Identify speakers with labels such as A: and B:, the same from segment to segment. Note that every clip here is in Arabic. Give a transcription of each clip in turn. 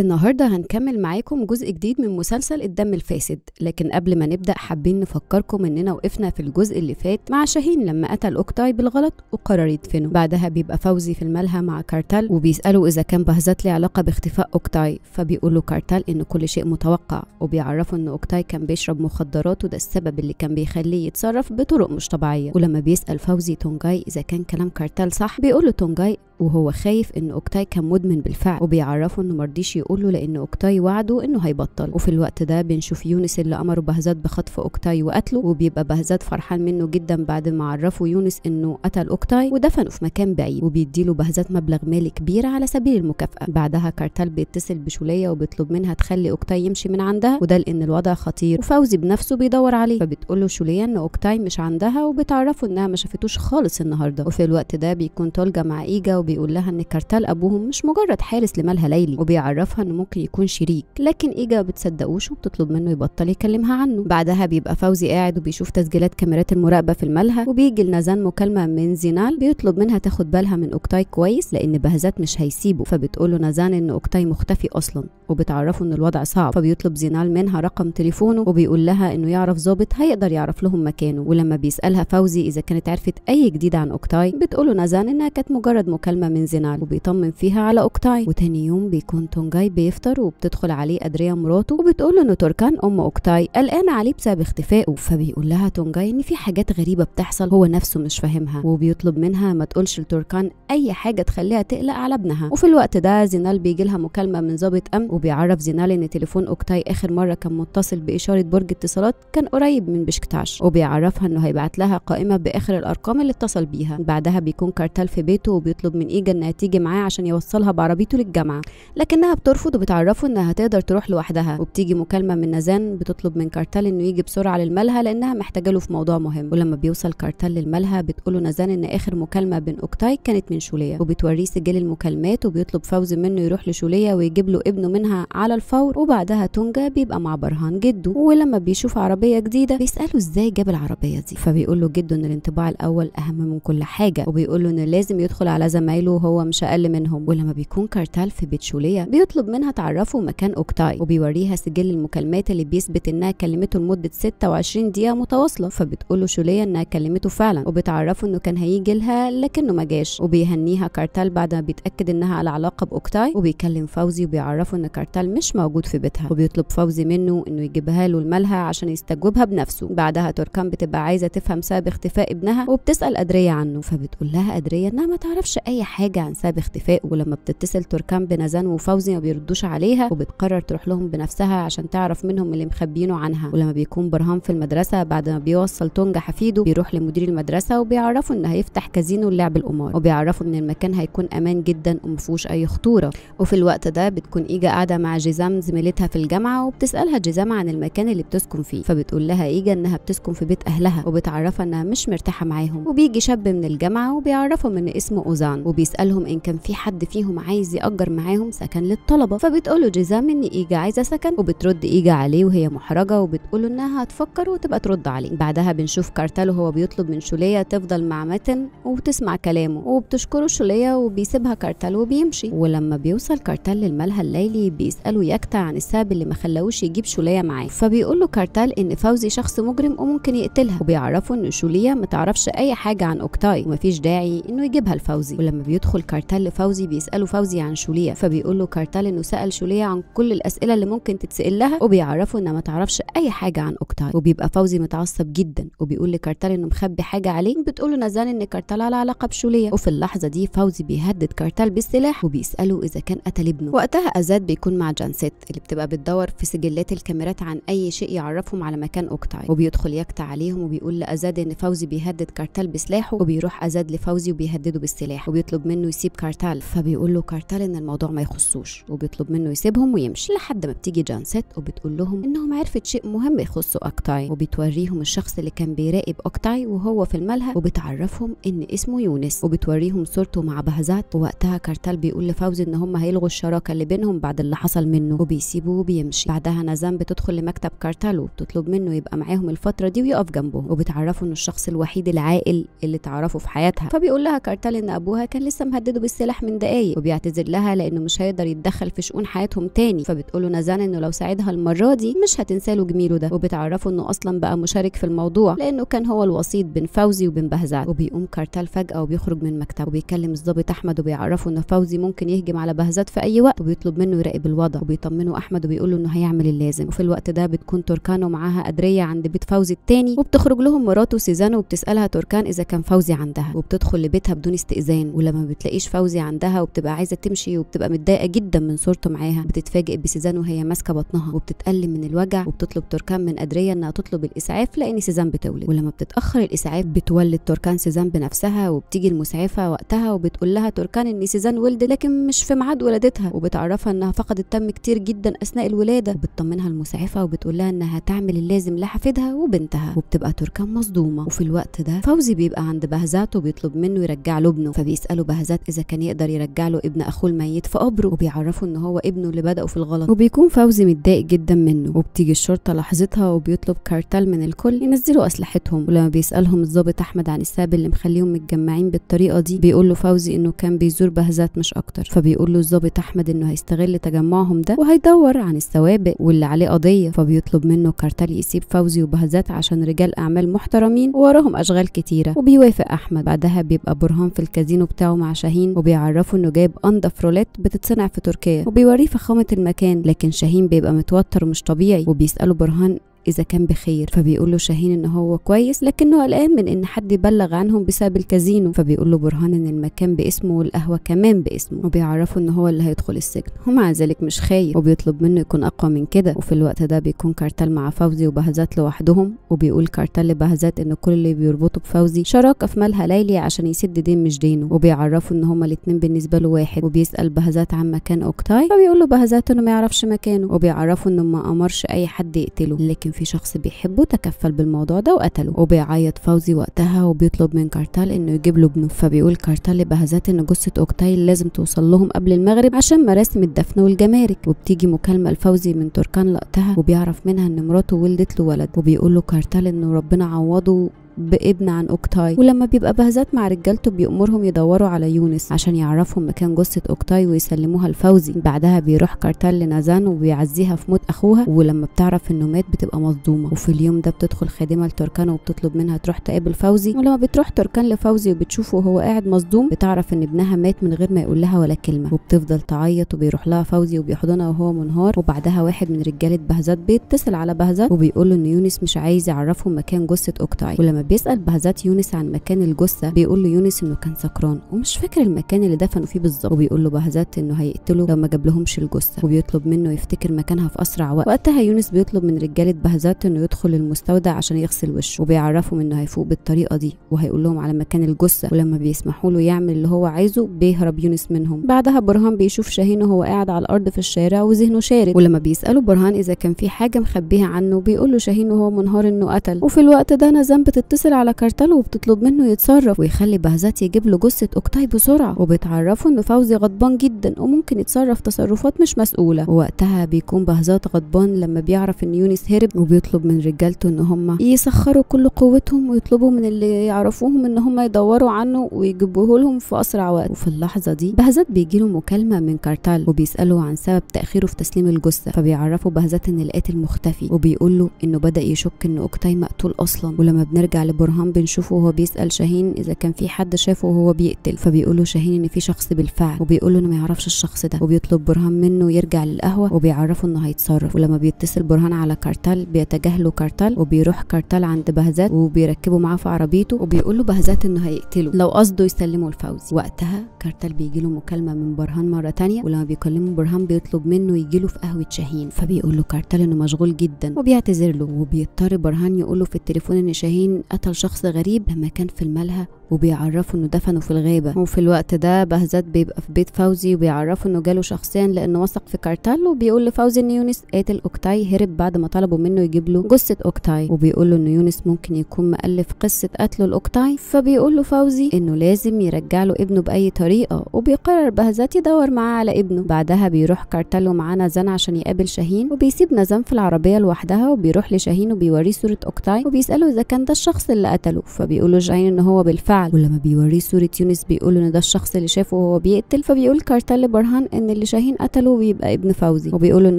A: النهاردة هنكمل معاكم جزء جديد من مسلسل الدم الفاسد لكن قبل ما نبدأ حابين نفكركم اننا وقفنا في الجزء اللي فات مع شاهين لما قتل اوكتاي بالغلط وقرر يدفنه بعدها بيبقى فوزي في الملهى مع كارتال وبيسأله اذا كان بهزات ليه علاقة باختفاء اوكتاي فبيقول له كارتال ان كل شيء متوقع وبيعرفه ان اوكتاي كان بيشرب مخدرات وده السبب اللي كان بيخليه يتصرف بطرق مش طبيعية ولما بيسأل فوزي تونجاي اذا كان كلام كارتال صح بيقول له تونجاي وهو خايف ان اوكتاي كان مدمن بالفعل وبيعرفه انه مرضيش يقول له لان اوكتاي وعده انه هيبطل وفي الوقت ده بنشوف يونس اللي امره بهزاد بخطف اوكتاي وقتله وبيبقى بهزاد فرحان منه جدا بعد ما عرفه يونس انه قتل اوكتاي ودفنه في مكان بعيد وبيديله بهزاد مبلغ مالي كبير على سبيل المكافاه بعدها كارتال بيتصل بشوليه وبيطلب منها تخلي اوكتاي يمشي من عندها وده لان الوضع خطير وفوزي بنفسه بيدور عليه فبتقول له شوليه ان اوكتاي مش عندها وبتعرفه انها ما شافتوش خالص النهارده وفي الوقت ده بيكون تولجا مع ايجا وبيقول لها ان كارتال ابوهم مش مجرد حارس لمالها ليلي وبيعرفها انه ممكن يكون شريك لكن ايجا ما بتصدقوش وبتطلب منه يبطل يكلمها عنه بعدها بيبقى فوزي قاعد وبيشوف تسجيلات كاميرات المراقبه في الملهى وبيجي لنازان مكالمه من زينال بيطلب منها تاخد بالها من اوكتاي كويس لان بهزات مش هيسيبه فبتقول له نازان ان اوكتاي مختفي اصلا وبتعرفه ان الوضع صعب فبيطلب زينال منها رقم تليفونه وبيقول لها انه يعرف ظابط هيقدر يعرف لهم مكانه ولما بيسالها فوزي اذا كانت عرفت اي جديد عن اوكتاي بتقوله نازان انها كانت مجرد مكالمه سلمى من زينال وبيطمن فيها على اوكتاي وتاني يوم بيكون تونجاي بيفطر وبتدخل عليه ادريا مراته وبتقول له ان تركان ام اوكتاي قلقان عليه بسبب اختفائه فبيقول لها تونجاي ان في حاجات غريبه بتحصل هو نفسه مش فاهمها وبيطلب منها ما تقولش لتركان اي حاجه تخليها تقلق على ابنها وفي الوقت ده زينال بيجي لها مكالمه من ضابط امن وبيعرف زينال ان تليفون اوكتاي اخر مره كان متصل باشاره برج اتصالات كان قريب من بشكتاش وبيعرفها انه هيبعت لها قائمه باخر الارقام اللي اتصل بيها بعدها بيكون كارتال في بيته وبيطلب من من ايه انها تيجي معاه عشان يوصلها بعربيته للجامعة لكنها بترفض وبتعرفه انها هتقدر تروح لوحدها وبتيجي مكالمة من نزان بتطلب من كارتال انه يجي بسرعة للملهى لانها محتاجة له في موضوع مهم ولما بيوصل كارتال للملهى له نزان ان اخر مكالمة بين اوكتاي كانت من شولية وبتوريه سجل المكالمات وبيطلب فوزي منه يروح لشولية ويجيب له ابنه منها على الفور وبعدها تونجا بيبقى مع برهان جده ولما بيشوف عربية جديدة بيسأله ازاي جاب العربية دي فبيقول له جده ان الانطباع الاول اهم من كل حاجة وبيقول له انه لازم يدخل على زمايله زمايله وهو مش اقل منهم ولما بيكون كارتال في بيت شوليا بيطلب منها تعرفه مكان اوكتاي وبيوريها سجل المكالمات اللي بيثبت انها كلمته لمده 26 دقيقه متواصله فبتقول له شوليه انها كلمته فعلا وبتعرفه انه كان هيجي لها لكنه ما جاش وبيهنيها كارتال بعد ما بيتاكد انها على علاقه باوكتاي وبيكلم فوزي وبيعرفه ان كارتال مش موجود في بيتها وبيطلب فوزي منه انه يجيبها له الملهى عشان يستجوبها بنفسه بعدها تركان بتبقى عايزه تفهم سبب اختفاء ابنها وبتسال ادريه عنه فبتقول لها ادريه انها ما تعرفش اي حاجه عن سبب اختفائه ولما بتتصل تركان بنزان وفوزي ما بيردوش عليها وبتقرر تروح لهم بنفسها عشان تعرف منهم اللي مخبينه عنها ولما بيكون برهان في المدرسه بعد ما بيوصل تونجا حفيده بيروح لمدير المدرسه وبيعرفه ان هيفتح كازينو لعب القمار وبيعرفه ان المكان هيكون امان جدا ومفيهوش اي خطوره وفي الوقت ده بتكون ايجا قاعده مع جيزام زميلتها في الجامعه وبتسالها جيزام عن المكان اللي بتسكن فيه فبتقول لها ايجا انها بتسكن في بيت اهلها وبتعرفها انها مش مرتاحه معاهم وبيجي شاب من الجامعه وبيعرفهم ان اسمه اوزان وبيسألهم إن كان في حد فيهم عايز يأجر معاهم سكن للطلبة فبتقول له جيزام إن إيجا عايزة سكن وبترد إيجا عليه وهي محرجة له إنها هتفكر وتبقى ترد عليه بعدها بنشوف كارتالو هو بيطلب من شوليا تفضل مع متن وتسمع كلامه وبتشكره شوليا وبيسيبها كارتالو وبيمشي ولما بيوصل كارتال للملهى الليلي بيسأله ياكتا عن السبب اللي ما خلاهوش يجيب شوليا معاه فبيقول له كارتال إن فوزي شخص مجرم وممكن يقتلها وبيعرفه إن شوليا ما تعرفش أي حاجة عن أوكتاي ومفيش داعي إنه يجيبها لفوزي ولما لما بيدخل كارتال لفوزي بيساله فوزي عن شوليه فبيقول له كارتال انه سال شوليه عن كل الاسئله اللي ممكن تتسال لها وبيعرفه انها ما تعرفش اي حاجه عن اوكتاي وبيبقى فوزي متعصب جدا وبيقول لكارتال انه مخبي حاجه عليه بتقول له نزان ان كارتال على علاقه بشوليه وفي اللحظه دي فوزي بيهدد كارتال بالسلاح وبيساله اذا كان قتل ابنه وقتها ازاد بيكون مع جانسيت اللي بتبقى بتدور في سجلات الكاميرات عن اي شيء يعرفهم على مكان اوكتاي وبيدخل يكتع عليهم وبيقول لازاد ان فوزي بيهدد كارتال بسلاحه وبيروح ازاد لفوزي وبيهدده بالسلاح بيطلب منه يسيب كارتال فبيقول له كارتال ان الموضوع ما يخصوش وبيطلب منه يسيبهم ويمشي لحد ما بتيجي جانسيت وبتقول لهم انهم عرفت شيء مهم يخص اوكتاي وبتوريهم الشخص اللي كان بيراقب اوكتاي وهو في الملهى وبتعرفهم ان اسمه يونس وبتوريهم صورته مع بهزات ووقتها كارتال بيقول لفوزي ان هم هيلغوا الشراكه اللي بينهم بعد اللي حصل منه وبيسيبه وبيمشي بعدها نزام بتدخل لمكتب كارتال وبتطلب منه يبقى معاهم الفتره دي ويقف جنبهم وبتعرفه انه الشخص الوحيد العاقل اللي تعرفه في حياتها فبيقول لها كارتال ان ابوها كان كان لسه مهدده بالسلاح من دقايق وبيعتذر لها لانه مش هيقدر يتدخل في شؤون حياتهم تاني فبتقول له نزان انه لو ساعدها المره دي مش هتنسى له جميله ده وبتعرفه انه اصلا بقى مشارك في الموضوع لانه كان هو الوسيط بين فوزي وبين بهزاد وبيقوم كارتال فجاه وبيخرج من مكتبه وبيكلم الضابط احمد وبيعرفه ان فوزي ممكن يهجم على بهزاد في اي وقت وبيطلب منه يراقب الوضع وبيطمنه احمد وبيقول له انه هيعمل اللازم وفي الوقت ده بتكون تركان ومعاها ادريه عند بيت فوزي التاني وبتخرج لهم مراته سيزان وبتسالها تركان اذا كان فوزي عندها وبتدخل لبيتها بدون استئذان لما ما بتلاقيش فوزي عندها وبتبقى عايزه تمشي وبتبقى متضايقه جدا من صورته معاها بتتفاجئ بسيزان وهي ماسكه بطنها وبتتألم من الوجع وبتطلب تركان من أدرية إنها تطلب الإسعاف لأن سيزان بتولد ولما بتتأخر الإسعاف بتولد تركان سيزان بنفسها وبتيجي المسعفة وقتها وبتقول لها تركان إن سيزان ولد لكن مش في ميعاد ولادتها وبتعرفها إنها فقدت دم كتير جدا أثناء الولادة وبتطمنها المسعفة وبتقول لها إنها تعمل اللازم لحفيدها وبنتها وبتبقى تركان مصدومة وفي الوقت ده فوزي بيبقى عند بهزات وبيطلب منه يرجع له ابنه له بهزات اذا كان يقدر يرجع له ابن اخوه الميت فقبره وبيعرفه ان هو ابنه اللي بدأه في الغلط وبيكون فوزي متضايق جدا منه وبتيجي الشرطه لحظتها وبيطلب كارتال من الكل ينزلوا اسلحتهم ولما بيسالهم الضابط احمد عن السبب اللي مخليهم متجمعين بالطريقه دي بيقول له فوزي انه كان بيزور بهزات مش اكتر فبيقول له الضابط احمد انه هيستغل تجمعهم ده وهيدور عن السوابق واللي عليه قضيه فبيطلب منه كارتال يسيب فوزي وبهزات عشان رجال اعمال محترمين ووراهم اشغال كتيره وبيوافق احمد بعدها بيبقى برهان في الكازينو بتاعه بتاعه مع شاهين وبيعرفه انه جايب انضف رولات بتتصنع في تركيا وبيوريه فخامه المكان لكن شاهين بيبقى متوتر مش طبيعي وبيساله برهان إذا كان بخير فبيقول له شاهين إن هو كويس لكنه قلقان من إن حد يبلغ عنهم بسبب الكازينو فبيقول له برهان إن المكان باسمه والقهوة كمان باسمه وبيعرفه إن هو اللي هيدخل السجن ومع ذلك مش خايف وبيطلب منه يكون أقوى من كده وفي الوقت ده بيكون كارتال مع فوزي وبهزات لوحدهم وبيقول كارتال لبهزات إن كل اللي بيربطه بفوزي شراكة في مالها ليلي عشان يسد دين مش دينه وبيعرفه إن هما الاتنين بالنسبة له واحد وبيسأل بهزات عن مكان أوكتاي فبيقول له بهزات إنه ما يعرفش مكانه وبيعرفه إنه ما أمرش أي حد يقتله لكن لكن في شخص بيحبه تكفل بالموضوع ده وقتله وبيعيط فوزي وقتها وبيطلب من كارتال انه يجيب له ابنه فبيقول كارتال بهزات ان جثه اوكتايل لازم توصل لهم قبل المغرب عشان مراسم الدفن والجمارك وبتيجي مكالمه لفوزي من تركان لقتها وبيعرف منها ان مراته ولدت له ولد وبيقول له كارتال انه ربنا عوضه بابن عن أوكتاي ولما بيبقى بهزات مع رجالته بيأمرهم يدوروا على يونس عشان يعرفهم مكان جثة أوكتاي ويسلموها لفوزي بعدها بيروح كارتال لنازان وبيعزيها في موت أخوها ولما بتعرف إنه مات بتبقى مصدومة وفي اليوم ده بتدخل خادمة لتركان وبتطلب منها تروح تقابل فوزي ولما بتروح تركان لفوزي وبتشوفه وهو قاعد مصدوم بتعرف إن ابنها مات من غير ما يقول لها ولا كلمة وبتفضل تعيط وبيروح لها فوزي وبيحضنها وهو منهار وبعدها واحد من رجالة بهزات بيتصل على بهزات وبيقول له إن يونس مش عايز يعرفهم مكان جثة أوكتاي ولما بيسأل بهزات يونس عن مكان الجثة بيقول له يونس إنه كان سكران ومش فاكر المكان اللي دفنوا فيه بالظبط وبيقول له بهزات إنه هيقتله لو ما جابلهمش الجثة وبيطلب منه يفتكر مكانها في أسرع وقت وقتها يونس بيطلب من رجالة بهزات إنه يدخل المستودع عشان يغسل وشه وبيعرفهم إنه هيفوق بالطريقة دي وهيقول لهم على مكان الجثة ولما بيسمحوا له يعمل اللي هو عايزه بيهرب يونس منهم بعدها برهان بيشوف شاهين وهو قاعد على الأرض في الشارع وذهنه شارد ولما بيسأله برهان إذا كان في حاجة مخبيها عنه بيقول له شاهين وهو منهار إنه قتل وفي الوقت ده نزام بتتصل بتتصل على كارتال وبتطلب منه يتصرف ويخلي بهزات يجيب له جثة أوكتاي بسرعة وبتعرفه إن فوزي غضبان جدا وممكن يتصرف تصرفات مش مسؤولة ووقتها بيكون بهزات غضبان لما بيعرف إن يونس هرب وبيطلب من رجالته إن هم يسخروا كل قوتهم ويطلبوا من اللي يعرفوهم إن هم يدوروا عنه ويجيبوه لهم في أسرع وقت وفي اللحظة دي بهزات بيجيله مكالمة من كارتال وبيسأله عن سبب تأخيره في تسليم الجثة فبيعرفه بهزات إن القاتل مختفي وبيقول له إنه بدأ يشك إن أوكتاي مقتول أصلا ولما بنرجع على برهان بنشوفه وهو بيسال شاهين اذا كان في حد شافه وهو بيقتل فبيقول له شاهين ان في شخص بالفعل وبيقول له انه ما يعرفش الشخص ده وبيطلب برهان منه يرجع للقهوه وبيعرفه انه هيتصرف ولما بيتصل برهان على كارتال بيتجاهله كارتال وبيروح كارتال عند بهزات وبيركبه معاه في عربيته وبيقول له بهزات انه هيقتله لو قصده يسلمه الفوز وقتها كارتال بيجي له مكالمه من برهان مره تانية ولما بيكلمه برهان بيطلب منه يجي له في قهوه شاهين فبيقول له كارتال انه مشغول جدا وبيعتذر له وبيضطر برهان يقول له في التليفون ان شاهين قتل شخص غريب لما كان في الملهى وبيعرفوا انه دفنوا في الغابه وفي الوقت ده بهزت بيبقى في بيت فوزي وبيعرفوا انه جاله شخصيا لانه وثق في كارتال وبيقول لفوزي ان يونس قاتل اوكتاي هرب بعد ما طلبوا منه يجيب له جثه اوكتاي وبيقول له ان يونس ممكن يكون مألف قصه قتله لاوكتاي فبيقول له فوزي انه لازم يرجع له ابنه باي طريقه وبيقرر بهزت يدور معاه على ابنه بعدها بيروح كارتال ومعاه نزان عشان يقابل شاهين وبيسيب نزان في العربيه لوحدها وبيروح لشاهين وبيوريه صوره اوكتاي وبيساله اذا كان ده الشخص اللي قتله فبيقول له شاهين ان هو بالفعل بالفعل ولما بيوريه صورة يونس بيقول ان ده الشخص اللي شافه وهو بيقتل فبيقول كارتل برهان ان اللي شاهين قتله بيبقى ابن فوزي وبيقول ان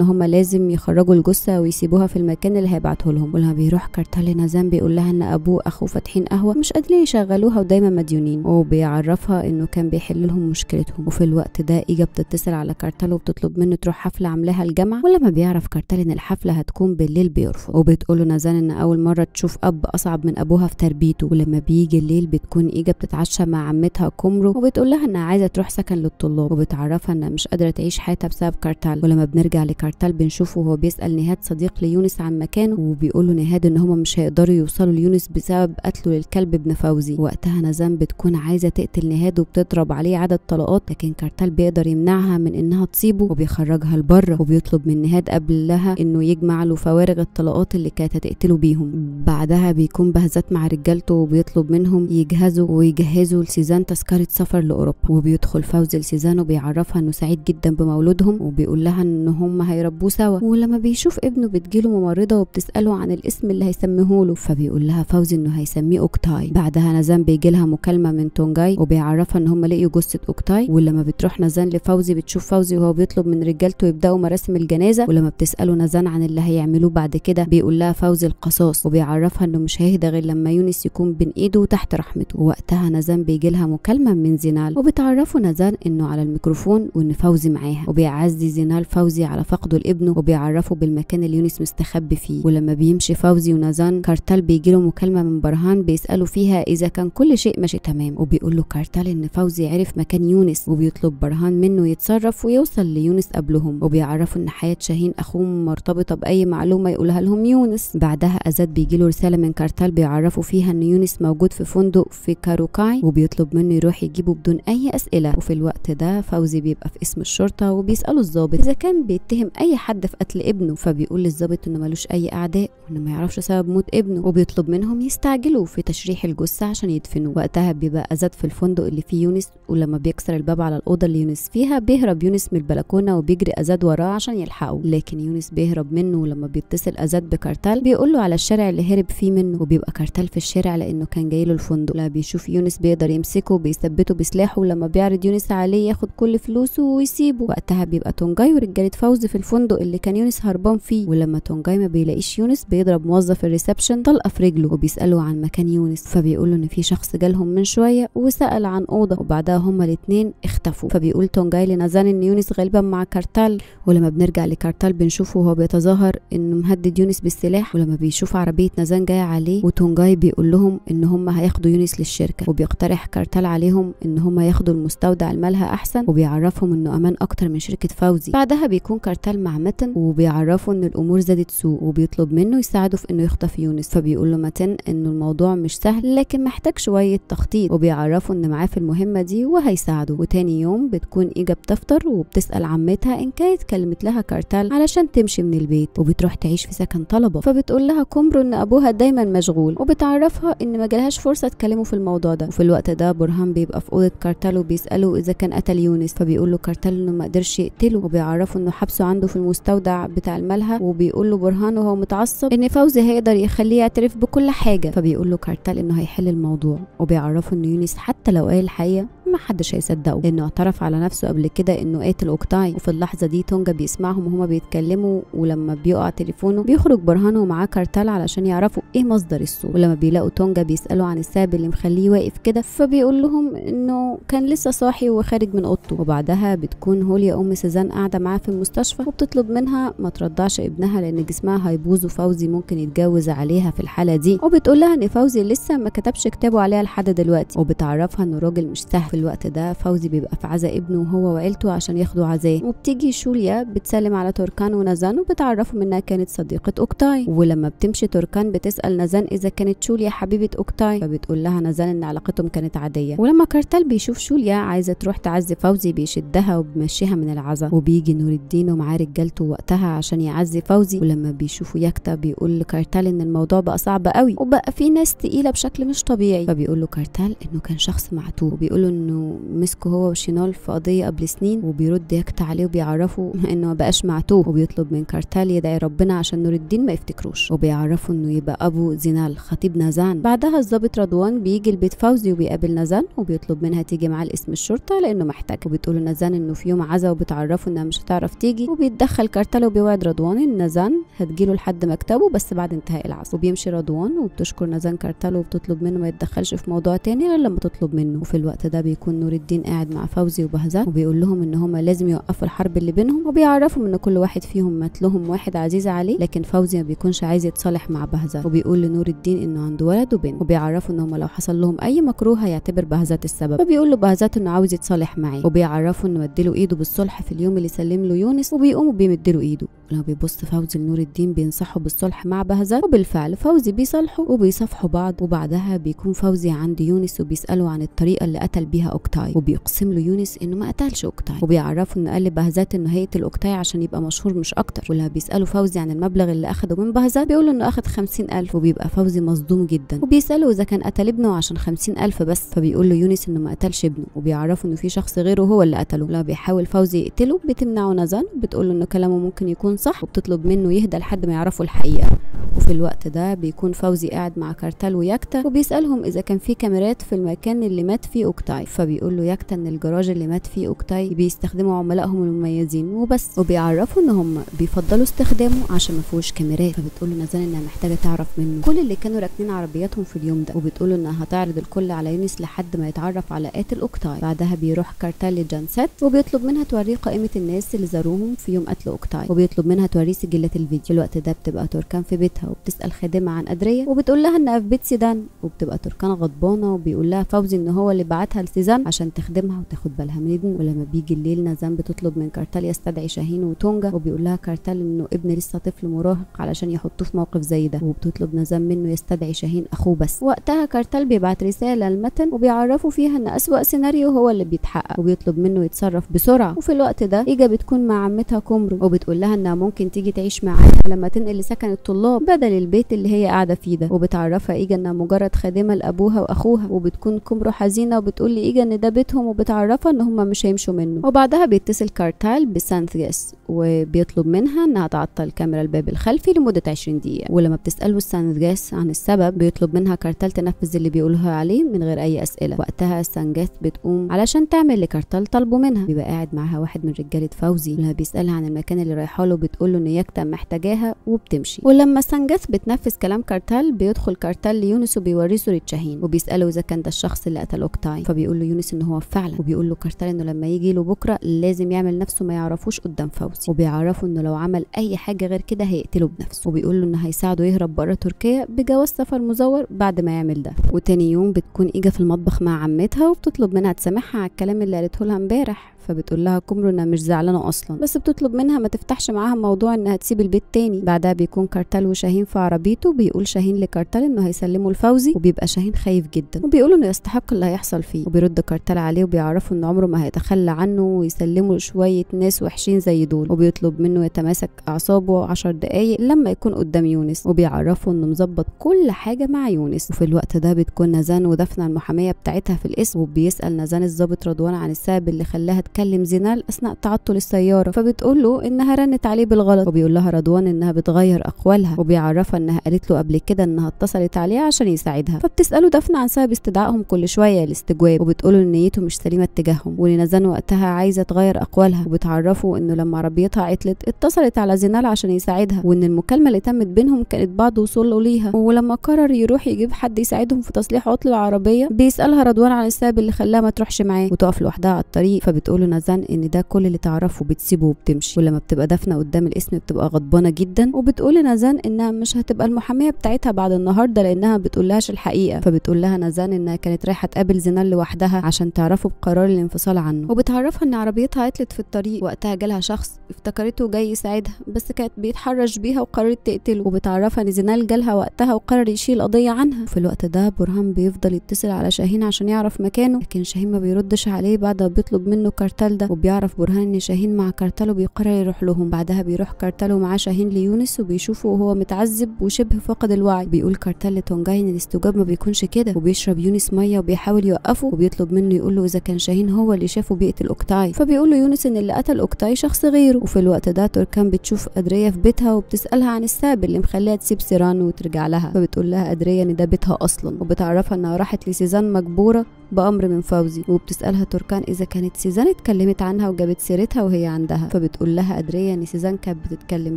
A: هما لازم يخرجوا الجثة ويسيبوها في المكان اللي هيبعته لهم ولما بيروح كارتل نزام بيقول لها ان ابوه اخوه فاتحين قهوة مش قادرين يشغلوها ودايما مديونين وبيعرفها انه كان بيحل لهم مشكلتهم وفي الوقت ده ايجا بتتصل على كارتل وبتطلب منه تروح حفلة عاملاها الجامعة ولما بيعرف كارتل ان الحفلة هتكون بالليل بيرفض وبتقول له نزان ان اول مرة تشوف اب اصعب من ابوها في تربيته ولما بيجي الليل بتكون ايجا بتتعشى مع عمتها كومرو وبتقول لها انها عايزه تروح سكن للطلاب وبتعرفها انها مش قادره تعيش حياتها بسبب كارتال ولما بنرجع لكارتال بنشوفه وهو بيسال نهاد صديق ليونس عن مكانه وبيقول له نهاد ان هما مش هيقدروا يوصلوا ليونس بسبب قتله للكلب ابن فوزي وقتها نزام بتكون عايزه تقتل نهاد وبتضرب عليه عدد طلقات لكن كارتال بيقدر يمنعها من انها تصيبه وبيخرجها لبره وبيطلب من نهاد قبلها انه يجمع له فوارغ الطلقات اللي كانت هتقتله بيهم بعدها بيكون بهزات مع رجالته وبيطلب منهم يجهزوا يجهزوا ويجهزوا لسيزان تذكرة سفر لأوروبا وبيدخل فوزي لسيزان وبيعرفها إنه سعيد جدا بمولودهم وبيقول لها إن هم هيربوه سوا ولما بيشوف ابنه بتجيله ممرضة وبتسأله عن الاسم اللي هيسميه له فبيقول لها فوزي إنه هيسميه أوكتاي بعدها نزان بيجي لها مكالمة من تونجاي وبيعرفها إن هم لقيوا جثة أوكتاي ولما بتروح نزان لفوزي بتشوف فوزي وهو بيطلب من رجالته يبدأوا مراسم الجنازة ولما بتسأله نزان عن اللي هيعملوه بعد كده بيقول لها فوزي القصاص وبيعرفها إنه مش هيهدى غير لما يونس يكون بين إيده وتحت رحمته وقتها نزان بيجي لها مكالمه من زينال وبتعرفه نزان انه على الميكروفون وان فوزي معاها وبيعزي زينال فوزي على فقده لابنه وبيعرفه بالمكان اللي يونس مستخبي فيه ولما بيمشي فوزي ونزان كارتال بيجي له مكالمه من برهان بيساله فيها اذا كان كل شيء ماشي تمام وبيقول له كارتال ان فوزي عرف مكان يونس وبيطلب برهان منه يتصرف ويوصل ليونس قبلهم وبيعرفه ان حياه شاهين اخوه مرتبطه باي معلومه يقولها لهم يونس بعدها ازاد بيجي له رساله من كارتال بيعرفه فيها ان يونس موجود في فندق في كاروكاي وبيطلب منه يروح يجيبه بدون اي اسئله وفي الوقت ده فوزي بيبقى في اسم الشرطه وبيساله الضابط اذا كان بيتهم اي حد في قتل ابنه فبيقول للضابط انه ملوش اي اعداء وانه ما يعرفش سبب موت ابنه وبيطلب منهم يستعجلوا في تشريح الجثه عشان يدفنوا وقتها بيبقى ازاد في الفندق اللي فيه يونس ولما بيكسر الباب على الاوضه اللي يونس فيها بيهرب يونس من البلكونه وبيجري ازاد وراه عشان يلحقه لكن يونس بيهرب منه ولما بيتصل ازاد بكارتال بيقول له على الشارع اللي هرب فيه منه وبيبقى كارتال في الشارع لانه كان جاي له الفندق لا بيشوف يونس بيقدر يمسكه وبيثبته بسلاحه ولما بيعرض يونس عليه ياخد كل فلوسه ويسيبه وقتها بيبقى تونجاي ورجاله فوز في الفندق اللي كان يونس هربان فيه ولما تونجاي ما بيلاقيش يونس بيضرب موظف الريسبشن طلقه في رجله وبيساله عن مكان يونس فبيقول له ان في شخص جالهم من شويه وسال عن اوضه وبعدها هما الاثنين اختفوا فبيقول تونجاي لنازان ان يونس غالبا مع كارتال ولما بنرجع لكارتال بنشوفه وهو بيتظاهر انه مهدد يونس بالسلاح ولما بيشوف عربيه نازان جايه عليه وتونجاي بيقول لهم ان هما هياخدوا يونس الشركة وبيقترح كارتال عليهم إن هم ياخدوا المستودع المالها أحسن وبيعرفهم إنه أمان أكتر من شركة فوزي بعدها بيكون كارتال مع متن وبيعرفه إن الأمور زادت سوء وبيطلب منه يساعده في إنه يخطف يونس فبيقول له متن إنه الموضوع مش سهل لكن محتاج شوية تخطيط وبيعرفه إن معاه في المهمة دي وهيساعده وتاني يوم بتكون إيجا بتفطر وبتسأل عمتها إن كانت كلمت لها كارتال علشان تمشي من البيت وبتروح تعيش في سكن طلبة فبتقول لها كومبرو إن أبوها دايما مشغول وبتعرفها إن ما جالهاش فرصة تكلمه في الموضوع ده وفي الوقت ده برهان بيبقى في اوضه كارتالو بيساله اذا كان قتل يونس فبيقول له كارتال انه ما قدرش يقتله وبيعرفه انه حبسه عنده في المستودع بتاع الملهى وبيقول له برهان وهو متعصب ان فوزي هيقدر يخليه يعترف بكل حاجه فبيقول له كارتال انه هيحل الموضوع وبيعرفه ان يونس حتى لو قال الحقيقه ما حدش هيصدقه لانه اعترف على نفسه قبل كده انه قاتل اوكتاي وفي اللحظه دي تونجا بيسمعهم وهما بيتكلموا ولما بيقع تليفونه بيخرج برهان ومعاه كارتال علشان يعرفوا ايه مصدر الصوت ولما بيلاقوا تونجا بيسالوا عن السبب اللي مخليه واقف كده فبيقول لهم انه كان لسه صاحي وخارج من اوضته وبعدها بتكون هوليا ام سيزان قاعده معاه في المستشفى وبتطلب منها ما ترضعش ابنها لان جسمها هيبوظ وفوزي ممكن يتجوز عليها في الحاله دي وبتقول لها ان فوزي لسه ما كتبش كتابه عليها لحد دلوقتي وبتعرفها ان الراجل مش سهل الوقت ده فوزي بيبقى في عزاء ابنه وهو وعيلته عشان ياخدوا عزاه وبتيجي شوليا بتسلم على تركان ونزان وبتعرفهم انها كانت صديقه اوكتاي ولما بتمشي تركان بتسال نزان اذا كانت شوليا حبيبه اوكتاي فبتقول لها نزان ان علاقتهم كانت عاديه ولما كارتال بيشوف شوليا عايزه تروح تعزي فوزي بيشدها وبيمشيها من العزاء وبيجي نور الدين ومعاه رجالته وقتها عشان يعزي فوزي ولما بيشوفوا يكتا بيقول لكارتال ان الموضوع بقى صعب قوي وبقى في ناس تقيله بشكل مش طبيعي فبيقول له كارتال انه كان شخص معتوه وبيقول له انه مسكه هو وشينال في قضيه قبل سنين وبيرد يكت عليه وبيعرفه انه ما بقاش معتوه وبيطلب من كارتال يدعي ربنا عشان نور الدين ما يفتكروش وبيعرفه انه يبقى ابو زينال خطيب نزان بعدها الضابط رضوان بيجي لبيت فوزي وبيقابل نزان وبيطلب منها تيجي معاه لاسم الشرطه لانه محتاج وبتقول نزان انه في يوم عزا وبتعرفه انها مش هتعرف تيجي وبيتدخل كارتال وبيوعد رضوان ان نزان هتجيله لحد مكتبه بس بعد انتهاء العصر وبيمشي رضوان وبتشكر نزان كارتال وبتطلب منه ما يتدخلش في موضوع تاني غير لما تطلب منه وفي الوقت ده بيكون نور الدين قاعد مع فوزي وبهزات وبيقول لهم ان هما لازم يوقفوا الحرب اللي بينهم وبيعرفهم ان كل واحد فيهم مات لهم واحد عزيز عليه لكن فوزي ما بيكونش عايز يتصالح مع بهزات وبيقول لنور الدين انه عنده ولد وبنت وبيعرفوا ان هما لو حصل لهم اي مكروه هيعتبر بهزات السبب فبيقول له بهزات انه عاوز يتصالح معاه وبيعرفوا انه مديله ايده بالصلح في اليوم اللي سلم له يونس وبيقوموا بيمدله ايده لو بيبص فوزي لنور الدين بينصحه بالصلح مع بهزر وبالفعل فوزي بيصالحه وبيصافحوا بعض وبعدها بيكون فوزي عند يونس وبيسأله عن الطريقة اللي قتل بيها أوكتاي وبيقسم له يونس إنه ما قتلش أوكتاي وبيعرفه إنه قال لبهزات إنه هيقتل أوكتاي عشان يبقى مشهور مش أكتر ولما بيسأله فوزي عن المبلغ اللي أخده من بهزة بيقول له إنه أخد 50000 ألف وبيبقى فوزي مصدوم جدا وبيسأله إذا كان قتل ابنه عشان 50000 ألف بس فبيقول له يونس إنه ما قتلش ابنه وبيعرفه إنه في شخص غيره هو اللي قتله لما بيحاول فوزي يقتله بتمنعه نزان بتقول له إنه كلامه ممكن يكون بتنصح وبتطلب منه يهدى لحد ما يعرفوا الحقيقة وفي الوقت ده بيكون فوزي قاعد مع كارتال وياكتا وبيسألهم إذا كان في كاميرات في المكان اللي مات فيه أوكتاي فبيقول له ياكتا إن الجراج اللي مات فيه أوكتاي بيستخدموا عملائهم المميزين وبس وبيعرفوا إن هم بيفضلوا استخدامه عشان ما فيهوش كاميرات فبتقول له إنها محتاجة تعرف منه كل اللي كانوا راكنين عربياتهم في اليوم ده وبتقول إنها هتعرض الكل على يونس لحد ما يتعرف على قاتل أوكتاي بعدها بيروح كارتال لجانسات وبيطلب منها توريه قائمة الناس اللي زاروهم في يوم قتل أوكتاي وبيطلب منها توريه سجلات الفيديو في الوقت ده بتبقى تركان في بيتها وبتسال خادمه عن ادريه وبتقول لها انها في بيت سيدان وبتبقى تركان غضبانه وبيقول لها فوزي ان هو اللي بعتها لسيزان عشان تخدمها وتاخد بالها من ابنه ولما بيجي الليل نزان بتطلب من كارتال يستدعي شاهين وتونجا وبيقول لها كارتال انه ابن لسه طفل مراهق علشان يحطوه في موقف زي ده وبتطلب نزان منه يستدعي شاهين اخوه بس وقتها كارتال بيبعت رساله لمتن وبيعرفوا فيها ان اسوا سيناريو هو اللي بيتحقق وبيطلب منه يتصرف بسرعه وفي الوقت ده ايجا بتكون مع عمتها كومرو وبتقول لها انها ممكن تيجي تعيش معاها لما تنقل لسكن الطلاب بدل البيت اللي هي قاعده فيه ده وبتعرفها ايجا انها مجرد خادمه لابوها واخوها وبتكون كمرو حزينه وبتقول لايجا ان ده بيتهم وبتعرفها ان هما مش هيمشوا منه وبعدها بيتصل كارتال بسانثياس وبيطلب منها انها تعطل الكاميرا الباب الخلفي لمده 20 دقيقه ولما بتساله سانجاس عن السبب بيطلب منها كارتال تنفذ اللي بيقولها عليه من غير اي اسئله وقتها سانجاس بتقوم علشان تعمل لكارتال طلبه منها بيبقى قاعد معاها واحد من رجاله فوزي لما بيسالها عن المكان اللي رايحه له وبتقول له نياجتها محتاجاها وبتمشي ولما سانجاس بتنفذ كلام كارتال بيدخل كارتال ليونس وبيورثه للشاهين وبيساله اذا كان ده الشخص اللي قتل اوكتاين فبيقول له يونس ان هو فعلا وبيقول له كارتال انه لما يجي له بكره لازم يعمل نفسه ما يعرفوش قدام فوزي وبيعرفه انه لو عمل اي حاجه غير كده هيقتله بنفسه وبيقول له ان هيساعده يهرب بره تركيا بجواز سفر مزور بعد ما يعمل ده وتاني يوم بتكون ايجا في المطبخ مع عمتها وبتطلب منها تسامحها على الكلام اللي قالته لها امبارح فبتقول لها كومرو مش زعلانه اصلا بس بتطلب منها ما تفتحش معاها موضوع انها تسيب البيت تاني بعدها بيكون كارتال وشاهين في عربيته بيقول شاهين لكارتال انه هيسلمه الفوزي وبيبقى شاهين خايف جدا وبيقول انه يستحق اللي هيحصل فيه وبيرد كارتال عليه وبيعرفه انه عمره ما هيتخلى عنه ويسلمه شويه ناس وحشين زي دول وبيطلب منه يتماسك اعصابه 10 دقايق لما يكون قدام يونس وبيعرفه انه مظبط كل حاجه مع يونس وفي الوقت ده بتكون نزان ودفنه المحاميه بتاعتها في القسم وبيسال نزان الظابط رضوان عن السبب اللي خلاها بتكلم زينال أثناء تعطل السيارة فبتقول له إنها رنت عليه بالغلط وبيقول لها رضوان إنها بتغير أقوالها وبيعرفها إنها قالت له قبل كده إنها اتصلت عليه عشان يساعدها فبتسأله دفنة عن سبب استدعائهم كل شوية الاستجواب له إن نيته مش سليمة اتجاههم ولنزان وقتها عايزة تغير أقوالها وبتعرفه إنه لما عربيتها عطلت اتصلت على زينال عشان يساعدها وإن المكالمة اللي تمت بينهم كانت بعد وصوله ليها ولما قرر يروح يجيب حد يساعدهم في تصليح عطل العربية بيسألها رضوان عن السبب اللي خلاها ما تروحش معاه وتقف لوحدها على الطريق فبتقول بتقول نزان ان ده كل اللي تعرفه بتسيبه وبتمشي ولما بتبقى دفنه قدام الاسم بتبقى غضبانه جدا وبتقول لنازان انها مش هتبقى المحاميه بتاعتها بعد النهارده لانها بتقولهاش الحقيقه فبتقول لها نازان انها كانت رايحه تقابل زينال لوحدها عشان تعرفه بقرار الانفصال عنه وبتعرفها ان عربيتها عطلت في الطريق وقتها جالها شخص افتكرته جاي يساعدها بس كانت بيتحرش بيها وقررت تقتله وبتعرفها ان زينال جالها وقتها وقرر يشيل قضيه عنها في الوقت ده برهان بيفضل يتصل على شاهين عشان يعرف مكانه لكن شاهين ما بيردش عليه بعد ما بيطلب منه كارتال ده وبيعرف برهان ان شاهين مع كارتال وبيقرر يروح لهم بعدها بيروح كارتال ومعاه شاهين ليونس وبيشوفه وهو متعذب وشبه فاقد الوعي بيقول كارتال لتونجاي ان الاستجاب ما بيكونش كده وبيشرب يونس ميه وبيحاول يوقفه وبيطلب منه يقول له اذا كان شاهين هو اللي شافه بيقتل اوكتاي فبيقول له يونس ان اللي قتل اوكتاي شخص غيره وفي الوقت ده تركان بتشوف ادريه في بيتها وبتسالها عن السبب اللي مخليها تسيب سيران وترجع لها فبتقول لها ادريه ان ده بيتها اصلا وبتعرفها انها راحت لسيزان مجبوره بأمر من فوزي وبتسألها تركان إذا كانت سيزان اتكلمت عنها وجابت سيرتها وهي عندها فبتقول لها أدرية إن سيزان كانت بتتكلم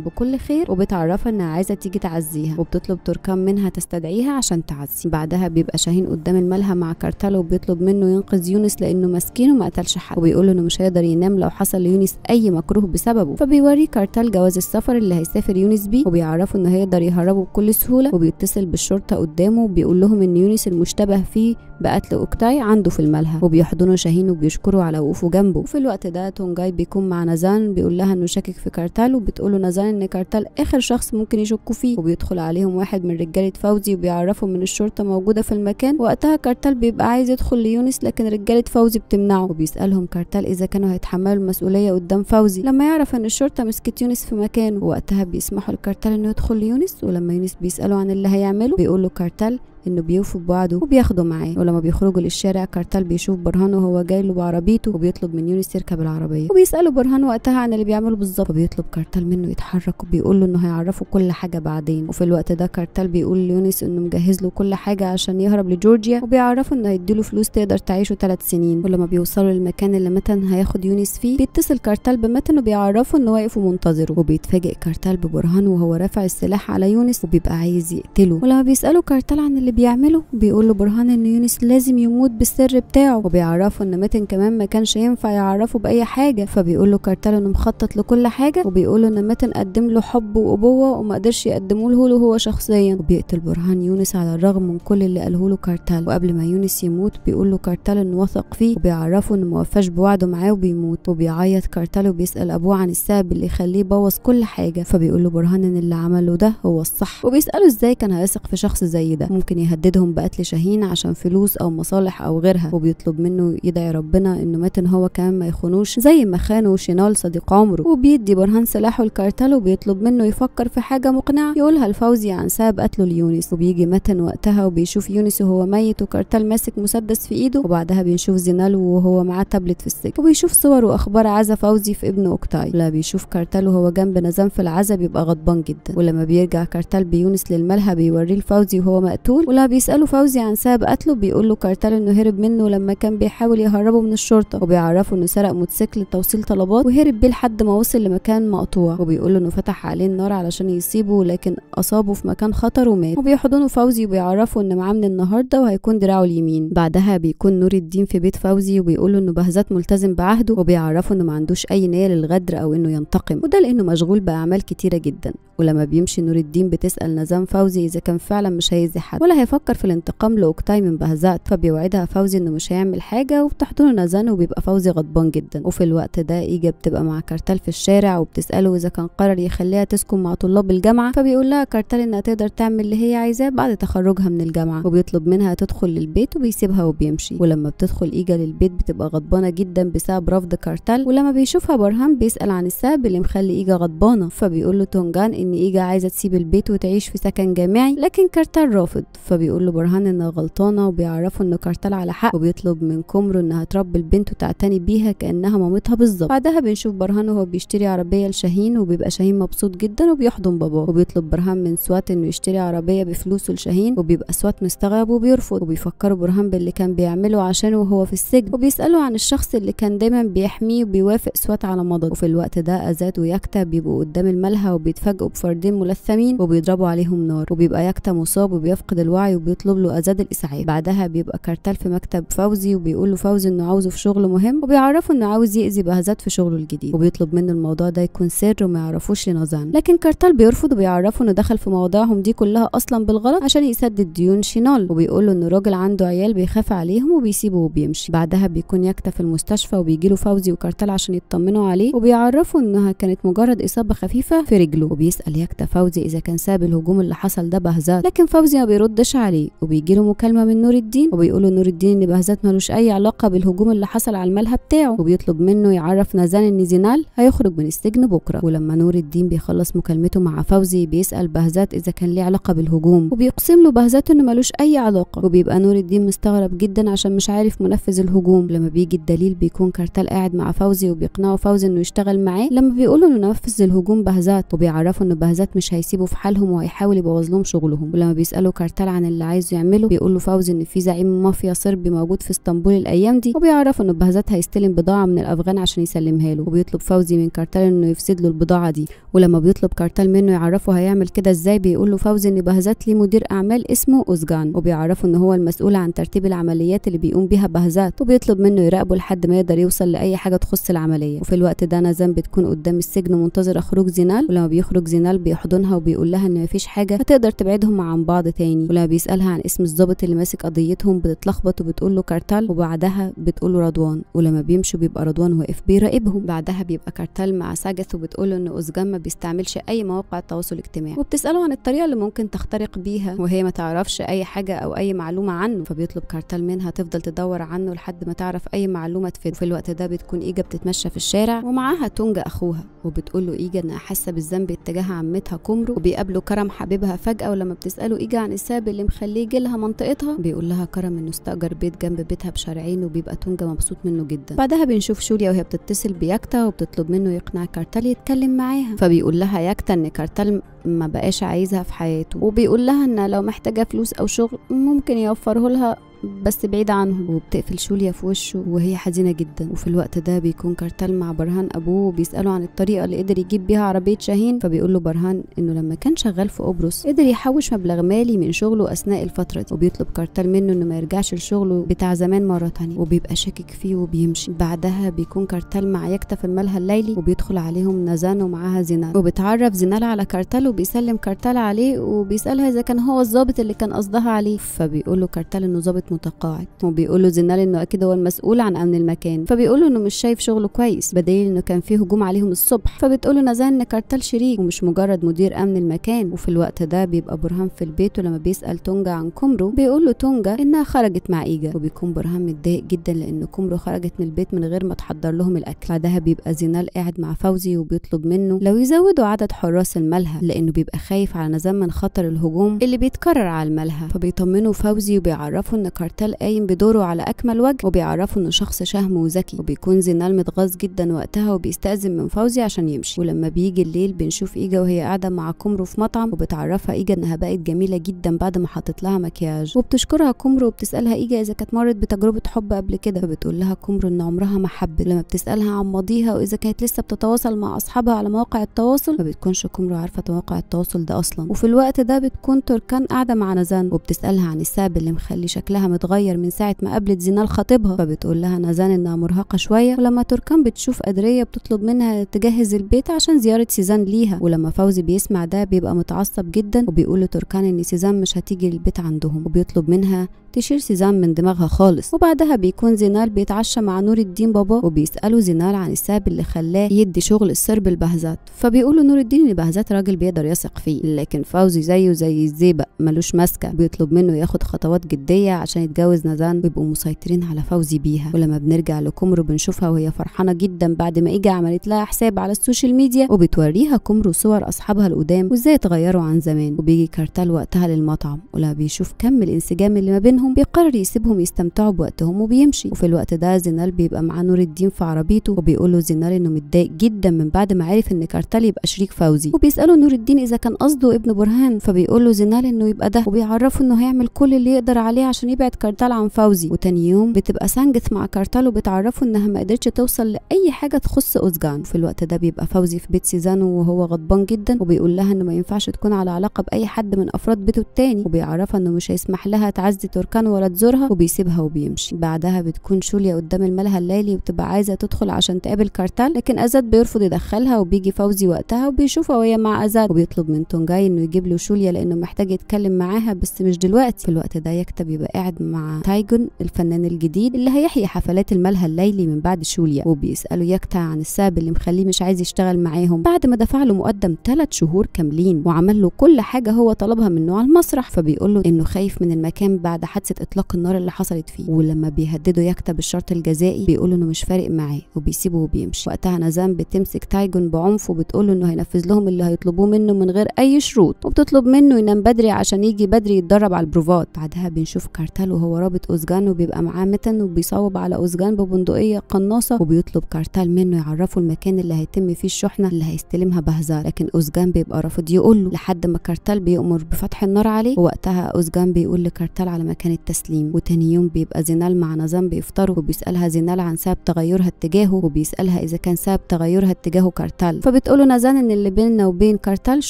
A: بكل خير وبتعرفها إنها عايزة تيجي تعزيها وبتطلب تركان منها تستدعيها عشان تعزي بعدها بيبقى شاهين قدام الملهى مع كارتال وبيطلب منه ينقذ يونس لأنه مسكين وما قتلش حد وبيقول إنه مش هيقدر ينام لو حصل ليونس أي مكروه بسببه فبيوري كارتال جواز السفر اللي هيسافر يونس بيه وبيعرفه إنه هيقدر يهربه بكل سهولة وبيتصل بالشرطة قدامه وبيقول لهم إن يونس المشتبه فيه بقتل أوكتاي عنده في الملهى وبيحضنوا شاهين وبيشكروا على وقوفه جنبه جنبه وفي الوقت ده تونجاي بيكون مع نازان بيقول لها انه شاكك في كارتال وبتقوله نازان ان كارتال اخر شخص ممكن يشكوا فيه وبيدخل عليهم واحد من رجاله فوزي وبيعرفهم ان الشرطه موجوده في المكان وقتها كارتال بيبقى عايز يدخل ليونس لكن رجاله فوزي بتمنعه وبيسالهم كارتال اذا كانوا هيتحملوا المسؤوليه قدام فوزي لما يعرف ان الشرطه مسكت يونس في مكانه وقتها بيسمحوا لكارتال انه يدخل ليونس ولما يونس بيساله عن اللي هيعمله بيقول له كارتال انه بيوفوا بوعده وبياخده معاه ولما بيخرجوا للشارع كارتال بيشوف برهان وهو جاي له بعربيته وبيطلب من يونس يركب العربيه وبيساله برهان وقتها عن اللي بيعمله بالظبط فبيطلب كارتال منه يتحرك وبيقول له انه هيعرفه كل حاجه بعدين وفي الوقت ده كارتال بيقول ليونس انه مجهز له كل حاجه عشان يهرب لجورجيا وبيعرفه انه هيديله فلوس تقدر تعيشه ثلاث سنين ولما بيوصلوا للمكان اللي متن هياخد يونس فيه بيتصل كارتال بمتن وبيعرفه انه واقف ومنتظره وبيتفاجئ كارتال ببرهان وهو رافع السلاح على يونس وبيبقى عايز يقتله ولما بيساله كارتال عن اللي بيعمله بيقول له برهان ان يونس لازم يموت بالسر بتاعه وبيعرفه ان متن كمان ما كانش ينفع يعرفه باي حاجه فبيقول له كارتال انه مخطط لكل حاجه وبيقول له ان متن قدم له حب وابوه وما قدرش يقدمه له هو شخصيا وبيقتل برهان يونس على الرغم من كل اللي قاله له كارتال وقبل ما يونس يموت بيقول له كارتال انه وثق فيه وبيعرفه انه ما وفاش بوعده معاه وبيموت وبيعيط كارتال وبيسال ابوه عن السبب اللي يخليه بوظ كل حاجه فبيقول له برهان ان اللي عمله ده هو الصح وبيساله ازاي كان هيثق في شخص زي ده ممكن يهددهم بقتل شاهين عشان فلوس او مصالح او غيرها وبيطلب منه يدعي ربنا انه مات إن هو كمان ما يخونوش زي ما خانوا شينال صديق عمره وبيدي برهان سلاحه الكارتل وبيطلب منه يفكر في حاجه مقنعه يقولها لفوزي عن سبب قتله ليونس وبيجي متن وقتها وبيشوف يونس وهو ميت وكارتل ماسك مسدس في ايده وبعدها بنشوف زينال وهو معاه تابلت في السجن وبيشوف صور واخبار عزا فوزي في ابنه اوكتاي لا بيشوف كارتال وهو جنب نزام في العزا بيبقى غضبان جدا ولما بيرجع كارتال بيونس للملهى بيوريه لفوزي وهو مقتول ولا بيسألوا فوزي عن سبب قتله بيقول له كارتال إنه هرب منه لما كان بيحاول يهربه من الشرطة وبيعرفه إنه سرق موتوسيكل لتوصيل طلبات وهرب بيه لحد ما وصل لمكان مقطوع وبيقول إنه فتح عليه النار علشان يصيبه لكن أصابه في مكان خطر ومات وبيحضنه فوزي وبيعرفه إن معاه من النهاردة وهيكون دراعه اليمين بعدها بيكون نور الدين في بيت فوزي وبيقول له إنه بهزات ملتزم بعهده وبيعرفه إنه ما عندوش أي نية للغدر أو إنه ينتقم وده لأنه مشغول بأعمال كتيرة جدا ولما بيمشي نور الدين بتسأل نزام فوزي إذا كان فعلا مش هيذي حد ولا هيفكر في الانتقام لأوكتاي من بهزات فبيوعدها فوزي انه مش هيعمل حاجة وبتحضنه نزان وبيبقى فوزي غضبان جدا وفي الوقت ده ايجا بتبقى مع كارتال في الشارع وبتسأله اذا كان قرر يخليها تسكن مع طلاب الجامعة فبيقول لها كارتال انها تقدر تعمل اللي هي عايزاه بعد تخرجها من الجامعة وبيطلب منها تدخل للبيت وبيسيبها وبيمشي ولما بتدخل ايجا للبيت بتبقى غضبانة جدا بسبب رفض كارتال ولما بيشوفها برهان بيسأل عن السبب اللي مخلي ايجا غضبانة فبيقول له تونجان ان ايجا عايزة تسيب البيت وتعيش في سكن جامعي لكن كارتال رافض ف فبيقول له برهان انها غلطانه وبيعرفه ان كارتال على حق وبيطلب من كومرو انها تربي البنت وتعتني بيها كانها مامتها بالظبط بعدها بنشوف برهان وهو بيشتري عربيه لشاهين وبيبقى شاهين مبسوط جدا وبيحضن باباه وبيطلب برهان من سوات انه يشتري عربيه بفلوسه لشاهين وبيبقى سوات مستغرب وبيرفض وبيفكروا برهان باللي كان بيعمله عشانه وهو في السجن وبيساله عن الشخص اللي كان دايما بيحميه وبيوافق سوات على مضض وفي الوقت ده ازاد ويكتا بيبقوا قدام الملهى وبيتفاجئوا بفردين ملثمين وبيضربوا عليهم نار وبيبقى يكتا مصاب وبيفقد الوقت الوعي وبيطلب له ازاد الاسعاف بعدها بيبقى كارتال في مكتب فوزي وبيقول له فوزي انه عاوزه في شغل مهم وبيعرفه انه عاوز يأذي بهزات في شغله الجديد وبيطلب منه الموضوع ده يكون سر وما يعرفوش لنظام لكن كارتال بيرفض وبيعرفه انه دخل في مواضيعهم دي كلها اصلا بالغلط عشان يسدد ديون شينال وبيقول له انه راجل عنده عيال بيخاف عليهم وبيسيبه وبيمشي بعدها بيكون يكتة في المستشفى وبيجي له فوزي وكارتال عشان يطمنوا عليه وبيعرفوا انها كانت مجرد اصابه خفيفه في رجله وبيسال يكتة فوزي اذا كان ساب الهجوم اللي حصل ده بهزات لكن فوزي ما بيردش عليه وبيجي له مكالمه من نور الدين وبيقولوا نور الدين ان بهزات ملوش اي علاقه بالهجوم اللي حصل على الملهى بتاعه وبيطلب منه يعرف نزان ان زينال هيخرج من السجن بكره ولما نور الدين بيخلص مكالمته مع فوزي بيسال بهزات اذا كان ليه علاقه بالهجوم وبيقسم له بهزات انه ملوش اي علاقه وبيبقى نور الدين مستغرب جدا عشان مش عارف منفذ الهجوم لما بيجي الدليل بيكون كارتال قاعد مع فوزي وبيقنعه فوزي انه يشتغل معاه لما بيقول انه نفذ الهجوم بهزات وبيعرفه ان بهزات مش هيسيبه في حالهم وهيحاول يبوظ لهم شغلهم ولما بيسالوا كارتال عن اللي عايزه يعمله بيقول له فوزي ان في زعيم مافيا صربي موجود في اسطنبول الايام دي وبيعرف ان بهزات هيستلم بضاعه من الافغان عشان يسلمها له وبيطلب فوزي من كارتال انه يفسد له البضاعه دي ولما بيطلب كارتال منه يعرفه هيعمل كده ازاي بيقول له فوزي ان بهزات ليه مدير اعمال اسمه اوزجان وبيعرفه ان هو المسؤول عن ترتيب العمليات اللي بيقوم بيها بهزات وبيطلب منه يراقبه لحد ما يقدر يوصل لاي حاجه تخص العمليه وفي الوقت ده نزام بتكون قدام السجن منتظره خروج زينال ولما بيخرج زينال بيحضنها وبيقول لها ان مفيش حاجه هتقدر تبعدهم عن بعض تاني ولما بيسألها عن اسم الظابط اللي ماسك قضيتهم بتتلخبط وبتقول له كارتال وبعدها بتقول له رضوان ولما بيمشوا بيبقى رضوان واقف بيراقبهم بعدها بيبقى كارتال مع ساجث وبتقول له ان اوزجان ما بيستعملش اي مواقع التواصل الاجتماعي وبتسأله عن الطريقة اللي ممكن تخترق بيها وهي ما تعرفش اي حاجة او اي معلومة عنه فبيطلب كارتال منها تفضل تدور عنه لحد ما تعرف اي معلومة تفيد وفي الوقت ده بتكون ايجا بتتمشى في الشارع ومعاها تونجا اخوها وبتقول له ايجا انها حاسة بالذنب اتجاه عمتها كومرو وبيقابله كرم حبيبها فجأة ولما بتسأله ايجا عن السبب اللي مخليه يجيلها منطقتها بيقول لها كرم انه استأجر بيت جنب بيتها بشارعين وبيبقى تونجا مبسوط منه جدا بعدها بنشوف شوليا وهي بتتصل بياكتا وبتطلب منه يقنع كارتال يتكلم معاها فبيقول لها ياكتا ان كارتال ما بقاش عايزها في حياته وبيقول لها ان لو محتاجه فلوس او شغل ممكن يوفره لها بس بعيد عنه وبتقفل شوليا في وشه وهي حزينه جدا وفي الوقت ده بيكون كارتال مع برهان ابوه وبيساله عن الطريقه اللي قدر يجيب بيها عربيه شاهين فبيقول له برهان انه لما كان شغال في قبرص قدر يحوش مبلغ مالي من شغله اثناء الفتره دي وبيطلب كارتال منه انه ما يرجعش لشغله بتاع زمان مره تانية وبيبقى شاكك فيه وبيمشي بعدها بيكون كارتال مع يكتف في الملهى الليلي وبيدخل عليهم نزان ومعاها زينال وبتعرف زينال على كارتال وبيسلم كارتال عليه وبيسالها اذا كان هو الظابط اللي كان قصدها عليه فبيقول له كارتال انه ظابط متقاعد وبيقول له زنال انه اكيد هو المسؤول عن امن المكان فبيقول له انه مش شايف شغله كويس بدليل انه كان فيه هجوم عليهم الصبح فبتقول له نزال ان كارتال شريك ومش مجرد مدير امن المكان وفي الوقت ده بيبقى برهان في البيت ولما بيسال تونجا عن كومرو بيقول له تونجا انها خرجت مع ايجا وبيكون برهان متضايق جدا لان كومرو خرجت من البيت من غير ما تحضر لهم الاكل بعدها بيبقى زينال قاعد مع فوزي وبيطلب منه لو يزودوا عدد حراس الملهى لان لأنه بيبقى خايف على نزام من خطر الهجوم اللي بيتكرر على الملهى فبيطمنوا فوزي وبيعرفوا إن كارتال قايم بدوره على أكمل وجه وبيعرفوا إنه شخص شهم وذكي وبيكون زينال متغاظ جدا وقتها وبيستأذن من فوزي عشان يمشي ولما بيجي الليل بنشوف إيجا وهي قاعدة مع كومرو في مطعم وبتعرفها إيجا إنها بقت جميلة جدا بعد ما حطت لها مكياج وبتشكرها كومرو وبتسألها إيجا إذا كانت مرت بتجربة حب قبل كده فبتقول لها كومرو إن عمرها ما حبت لما بتسألها عن ماضيها وإذا كانت لسه بتتواصل مع أصحابها على مواقع التواصل ما بتكونش كومرو عارفة مواقع التواصل ده اصلا وفي الوقت ده بتكون تركان قاعده مع نزان وبتسالها عن السبب اللي مخلي شكلها متغير من ساعه ما قابلت زينال خطيبها فبتقول لها نزان انها مرهقه شويه ولما تركان بتشوف ادريه بتطلب منها تجهز البيت عشان زياره سيزان ليها ولما فوزي بيسمع ده بيبقى متعصب جدا وبيقول لتركان ان سيزان مش هتيجي للبيت عندهم وبيطلب منها تشيل سيزان من دماغها خالص وبعدها بيكون زينال بيتعشى مع نور الدين بابا وبيساله زينال عن السبب اللي خلاه يدي شغل السرب البهزات فبيقول نور الدين ان بهزات راجل بيد يقدر يثق فيه لكن فوزي زيه زي الزيبق ملوش ماسكه بيطلب منه ياخد خطوات جديه عشان يتجوز نزان ويبقوا مسيطرين على فوزي بيها ولما بنرجع لكمرو بنشوفها وهي فرحانه جدا بعد ما ايجا عملت لها حساب على السوشيال ميديا وبتوريها كمرو صور اصحابها القدام وازاي اتغيروا عن زمان وبيجي كارتال وقتها للمطعم ولما بيشوف كم الانسجام اللي ما بينهم بيقرر يسيبهم يستمتعوا بوقتهم وبيمشي وفي الوقت ده زينال بيبقى معاه نور الدين في عربيته وبيقول له زينال انه متضايق جدا من بعد ما عرف ان كارتال يبقى شريك فوزي وبيساله نور الدين الدين اذا كان قصده ابن برهان فبيقول له زنال انه يبقى ده وبيعرفه انه هيعمل كل اللي يقدر عليه عشان يبعد كارتال عن فوزي وتاني يوم بتبقى سانجث مع كارتال وبتعرفه انها ما قدرتش توصل لاي حاجه تخص اوزجان في الوقت ده بيبقى فوزي في بيت سيزانو وهو غضبان جدا وبيقول لها انه ما ينفعش تكون على علاقه باي حد من افراد بيته التاني وبيعرفها انه مش هيسمح لها تعزي تركان ولا تزورها وبيسيبها وبيمشي بعدها بتكون شوليا قدام الملهى الليلي وبتبقى عايزه تدخل عشان تقابل كارتال لكن ازاد بيرفض يدخلها وبيجي فوزي وقتها وبيشوفها وهي مع ازاد وبيطلب من تونجاي انه يجيب له شوليا لانه محتاج يتكلم معاها بس مش دلوقتي في الوقت ده يكتب يبقى قاعد مع تايجون الفنان الجديد اللي هيحيي حفلات الملهى الليلي من بعد شوليا وبيساله يكتا عن السبب اللي مخليه مش عايز يشتغل معاهم بعد ما دفع له مقدم 3 شهور كاملين وعمل له كل حاجه هو طلبها منه على المسرح فبيقول له انه خايف من المكان بعد حادثه اطلاق النار اللي حصلت فيه ولما بيهدده يكتا بالشرط الجزائي بيقول انه مش فارق معاه وبيسيبه وبيمشي وقتها نازان بتمسك تايجون بعنف وبتقول انه هينفذ لهم اللي هيطلبوه منه منه من غير أي شروط وبتطلب منه ينام بدري عشان يجي بدري يتدرب على البروفات بعدها بنشوف كارتال وهو رابط أوزجان وبيبقى معاه متن وبيصوب على أوزجان ببندقية قناصة وبيطلب كارتال منه يعرفه المكان اللي هيتم فيه الشحنة اللي هيستلمها بهزار لكن أوزجان بيبقى رافض يقول له لحد ما كارتال بيأمر بفتح النار عليه ووقتها أوزجان بيقول لكارتال على مكان التسليم وتاني يوم بيبقى زينال مع نظام بيفطروا وبيسألها زينال عن سبب تغيرها اتجاهه وبيسألها إذا كان سبب تغيرها اتجاهه كارتال فبتقول له نزان إن اللي بيننا وبين كارتال بتشتغل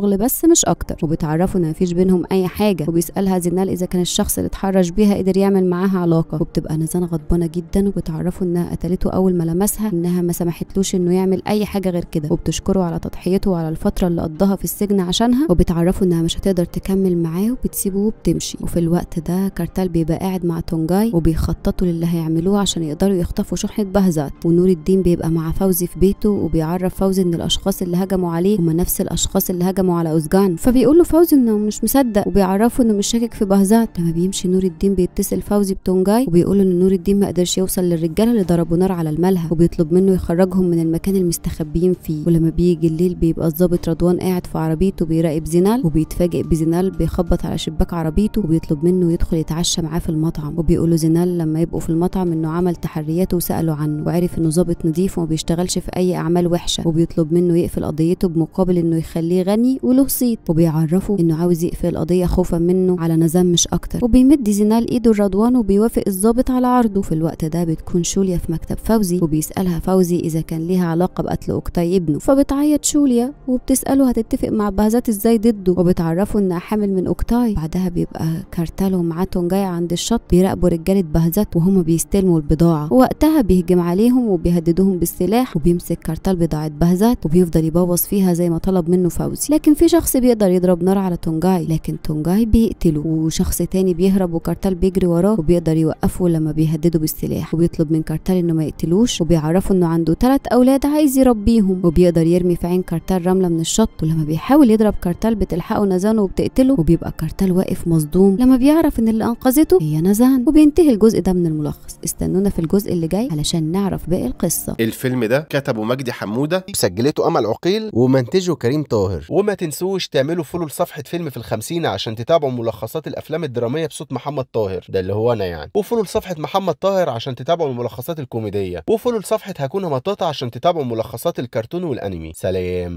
A: شغل بس مش اكتر وبتعرفه ان مفيش بينهم اي حاجه وبيسالها زينال اذا كان الشخص اللي اتحرش بيها قدر يعمل معاها علاقه وبتبقى نزان غضبانه جدا وبتعرفه انها قتلته اول ما لمسها انها ما سمحتلوش انه يعمل اي حاجه غير كده وبتشكره على تضحيته وعلى الفتره اللي قضاها في السجن عشانها وبتعرفه انها مش هتقدر تكمل معاه وبتسيبه وبتمشي وفي الوقت ده كارتال بيبقى قاعد مع تونجاي وبيخططوا للي هيعملوه عشان يقدروا يخطفوا شحنه بهزات ونور الدين بيبقى مع فوزي في بيته وبيعرف فوزي ان الاشخاص اللي هجموا عليه هم نفس الاشخاص اللي اللي هجموا على أوزجان فبيقول له فوزي إنه مش مصدق وبيعرفه إنه مش شاكك في بهزات لما بيمشي نور الدين بيتصل فوزي بتونجاي وبيقول إن نور الدين ما قدرش يوصل للرجالة اللي ضربوا نار على الملهى وبيطلب منه يخرجهم من المكان المستخبيين فيه ولما بيجي الليل بيبقى الظابط رضوان قاعد في عربيته بيراقب زينال وبيتفاجئ بزينال بيخبط على شباك عربيته وبيطلب منه يدخل يتعشى معاه في المطعم وبيقول له زينال لما يبقوا في المطعم إنه عمل تحريات وسألوا عنه وعرف إنه ظابط نظيف وما بيشتغلش في أي أعمال وحشة وبيطلب منه يقفل قضيته بمقابل إنه يخليه غني وله صيت وبيعرفه انه عاوز يقفل قضيه خوفا منه على نزام مش اكتر وبيمد زينال ايده لرضوان وبيوافق الظابط على عرضه في الوقت ده بتكون شوليا في مكتب فوزي وبيسالها فوزي اذا كان ليها علاقه بقتل اوكتاي ابنه فبتعيط شوليا وبتساله هتتفق مع بهزات ازاي ضده وبتعرفه انها حامل من اوكتاي بعدها بيبقى كارتال ومعاتهم جايه عند الشط بيراقبوا رجاله بهزات وهما بيستلموا البضاعه ووقتها بيهجم عليهم وبيهددهم بالسلاح وبيمسك كارتال بضاعه بهزات وبيفضل يبوظ فيها زي ما طلب منه فوزي الأساسي لكن في شخص بيقدر يضرب نار على تونجاي لكن تونجاي بيقتله وشخص تاني بيهرب وكارتال بيجري وراه وبيقدر يوقفه لما بيهدده بالسلاح وبيطلب من كارتال إنه ما يقتلوش وبيعرفه إنه عنده تلات أولاد عايز يربيهم وبيقدر يرمي في عين كارتال رملة من الشط ولما بيحاول يضرب كارتال بتلحقه نزان وبتقتله وبيبقى كارتال واقف مصدوم لما بيعرف إن اللي أنقذته هي نزان وبينتهي الجزء ده من الملخص استنونا في الجزء اللي جاي علشان نعرف باقي القصة الفيلم ده كتبه مجدي حمودة سجلته أمل عقيل ومنتجه كريم طاهر وما تنسوش تعملوا فولو لصفحه فيلم في الخمسين عشان تتابعوا ملخصات الافلام الدراميه بصوت محمد طاهر ده اللي هو انا يعني وفولو لصفحه محمد طاهر عشان تتابعوا الملخصات الكوميديه وفولو لصفحه هكون مطاطة عشان تتابعوا ملخصات الكرتون والانمي سلام